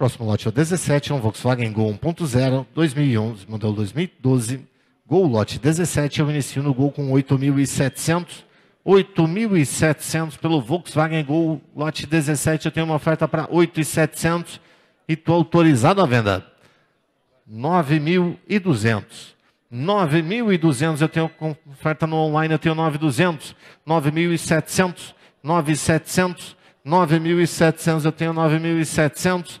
Próximo lote é o 17, é um Volkswagen Gol 1.0, 2011, modelo 2012. Gol lote 17, eu inicio no Gol com 8.700. 8.700 pelo Volkswagen Gol lote 17, eu tenho uma oferta para 8.700 e estou autorizado à venda. 9.200. 9.200 eu tenho com oferta no online, eu tenho 9.200, 9.700, 9.700, 9.700 eu tenho 9.700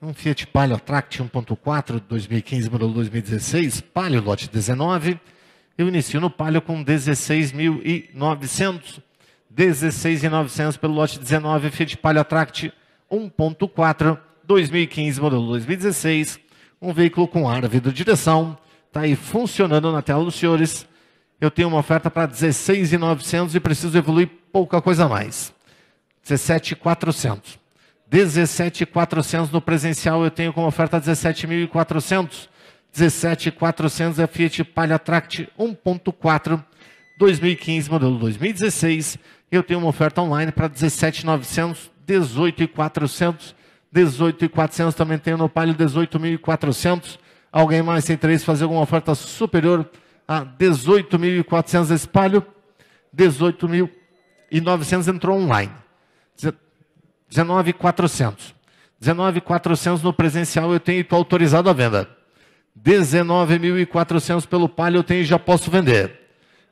um Fiat Palio Tract 1.4 2015, modelo 2016, Palio lote 19. Eu inicio no Palio com 16.900, 16.900 pelo lote 19, Fiat Palio Tract 1.4 2015, modelo 2016, um veículo com ar, vidro, direção, está aí funcionando na tela dos senhores. Eu tenho uma oferta para 16.900 e preciso evoluir pouca coisa mais. 17.400. 17.400 no presencial, eu tenho como oferta 17.400. 17.400 é Fiat Palha Tract 1.4, 2015, modelo 2016. Eu tenho uma oferta online para 17.900, 18.400. 18.400 também tenho no Palio 18.400. Alguém mais tem interesse fazer alguma oferta superior a 18.400 esse Palio? 18.900 entrou online. 19,400. 19,400 no presencial eu tenho autorizado a venda. 19.400 pelo palio eu tenho e já posso vender.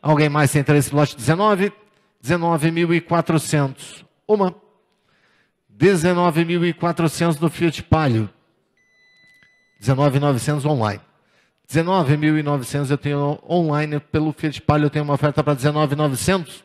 Alguém mais tem interesse no lote 19? 19.400. Uma. 19.400 no Fiat Palio. 19.900 online. 19.900 eu tenho online pelo Fiat Palio eu tenho uma oferta para 19.900.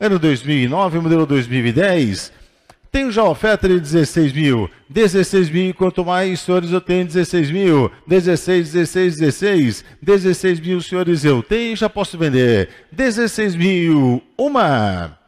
ano 2009, modelo 2010. Tenho já oferta de 16 mil, 16 mil, quanto mais, senhores, eu tenho 16 mil, 16, 16, 16, 16 mil, senhores, eu tenho já posso vender, 16 mil, uma,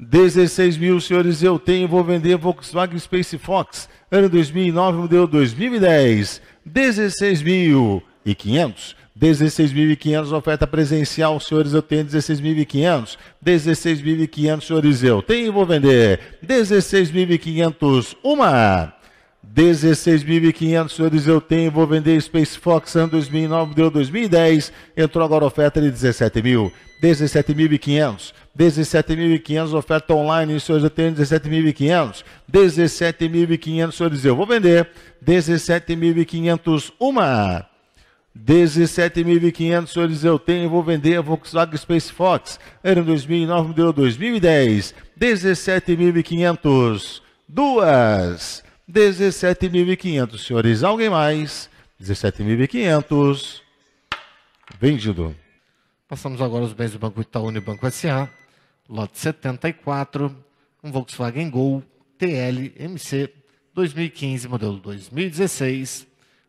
16 mil, senhores, eu tenho, vou vender Volkswagen Space Fox, ano 2009, modelo 2010, 16 mil e 500, 16.500 oferta presencial, senhores, eu tenho 16.500. 16.500, senhores, eu tenho e vou vender. 16.500, uma. 16.500, senhores, eu tenho e vou vender Space Fox ano 2009, deu 2010. Entrou agora a oferta de 17.000. 17.500. 17.500 oferta online, senhores, eu tenho 17.500. 17.500, senhores, eu vou vender. 17.500, uma. 17.500 senhores eu tenho, vou vender a Volkswagen Space Fox. Era em 2009, modelo 2010. 17.500. Duas. 17.500, senhores. Alguém mais? 17.500. Vendido. Passamos agora os bens do Banco Itaú e Banco S.A. Lote 74, um Volkswagen Gol TL MC 2015, modelo 2016.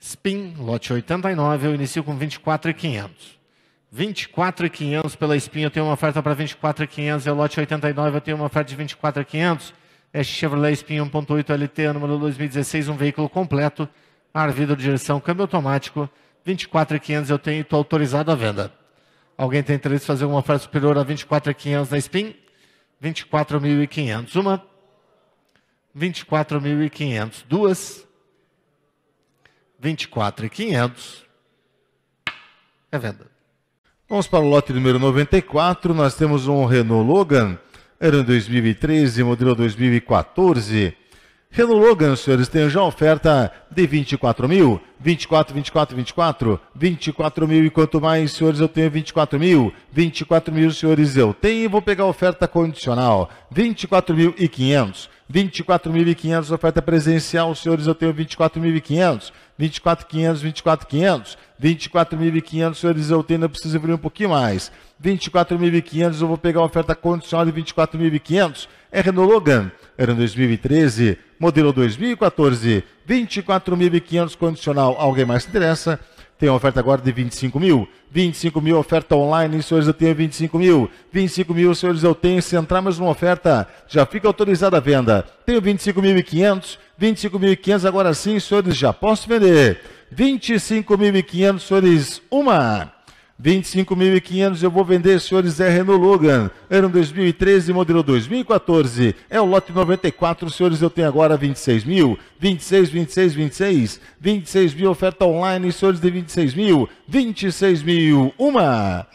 Spin, lote 89, eu inicio com 24,500. 24,500 pela Spin, eu tenho uma oferta para 24,500. É o lote 89, eu tenho uma oferta de 24,500. É Chevrolet Spin 1.8 LT, número 2016, um veículo completo. Ar, vidro, direção, câmbio automático. 24,500 eu tenho e estou autorizado a venda. Alguém tem interesse em fazer uma oferta superior a 24,500 na Spin? 24.500 uma, 24.500 duas, 24,500 é venda. Vamos para o lote número 94. Nós temos um Renault Logan, ano 2013, modelo 2014. Renault Logan, senhores, tem já oferta de 24 mil, 24, 24, 24, 24 mil e quanto mais, senhores, eu tenho 24 mil, 24 mil, senhores, eu tenho e vou pegar a oferta condicional, 24 mil e 500. 24.500 oferta presencial, senhores, eu tenho 24.500, 24.500, 24.500, 24.500, senhores, eu tenho, eu preciso abrir um pouquinho mais. 24.500, eu vou pegar a oferta condicional de 24.500, é Renault Logan, era 2013, modelo 2014, 24.500 condicional, alguém mais se interessa? Tem oferta agora de 25 mil. 25 mil oferta online, senhores, eu tenho 25 mil. 25 mil, senhores, eu tenho. Se entrar mais uma oferta, já fica autorizada a venda. Tenho 25.500. 25.500 agora sim, senhores, já posso vender. 25.500, senhores, uma. 25.500, eu vou vender, senhores, é Renault Logan. Ano 2013, modelo 2014. É o lote 94, senhores, eu tenho agora 26 mil. 26, 26, 26. 26 mil, oferta online, senhores, de 26 mil. 26 mil, uma.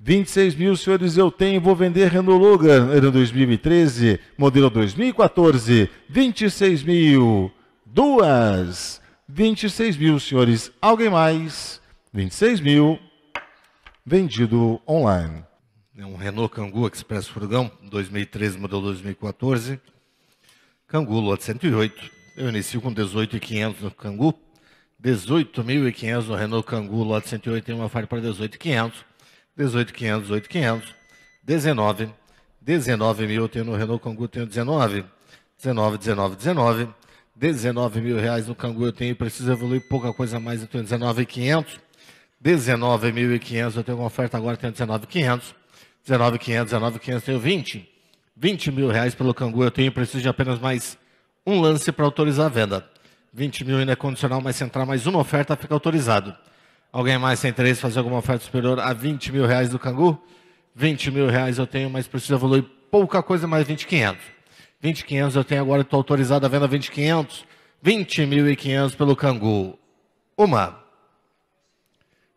26 mil, senhores, eu tenho, vou vender Renault Logan. Ano 2013, modelo 2014. 26 mil, duas. 26 mil, senhores. Alguém mais? 26 mil vendido online. É um Renault Kangoo Express Furgão, 2013, modelo 2014. Kangoo, lote 108. Eu inicio com 18.500 no Kangoo, 18.500 no Renault Kangoo, lote 108, tem uma faixa para 18.500, 18.500, 8.500, 19, 19 mil eu tenho no Renault Kangoo, tenho 19, 19, 19, 19, 19 mil reais no Kangoo eu tenho, e preciso evoluir pouca coisa mais, então tenho 19.500, 19.500, eu tenho uma oferta agora, tenho 19.500. 19.500, 19.500, tenho 20. 20 mil reais pelo Cangu eu tenho, preciso de apenas mais um lance para autorizar a venda. 20 mil ainda é condicional, mas se entrar mais uma oferta, fica autorizado. Alguém mais tem interesse em fazer alguma oferta superior a 20 mil reais do Cangu? 20 mil reais eu tenho, mas preciso evoluir pouca coisa, mais 20.500. 20.500 eu tenho agora, estou autorizado a venda 20.500. 20.500 pelo Cangu. Uma.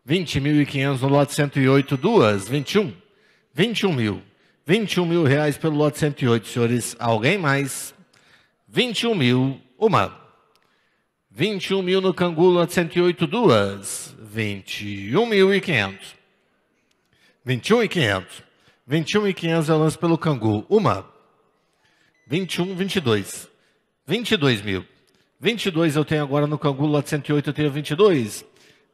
20.500 no lote 108, duas, 21. 21 mil. 21 mil reais pelo lote 108, senhores. Alguém mais? 21 mil, uma. 21 mil no Cangu, lote 108, duas. 21.500. 21.500. 21.500 é o lance pelo Cangu, uma. 21, 22. 22 mil. 22 eu tenho agora no Cangu, lote 108 eu tenho 22.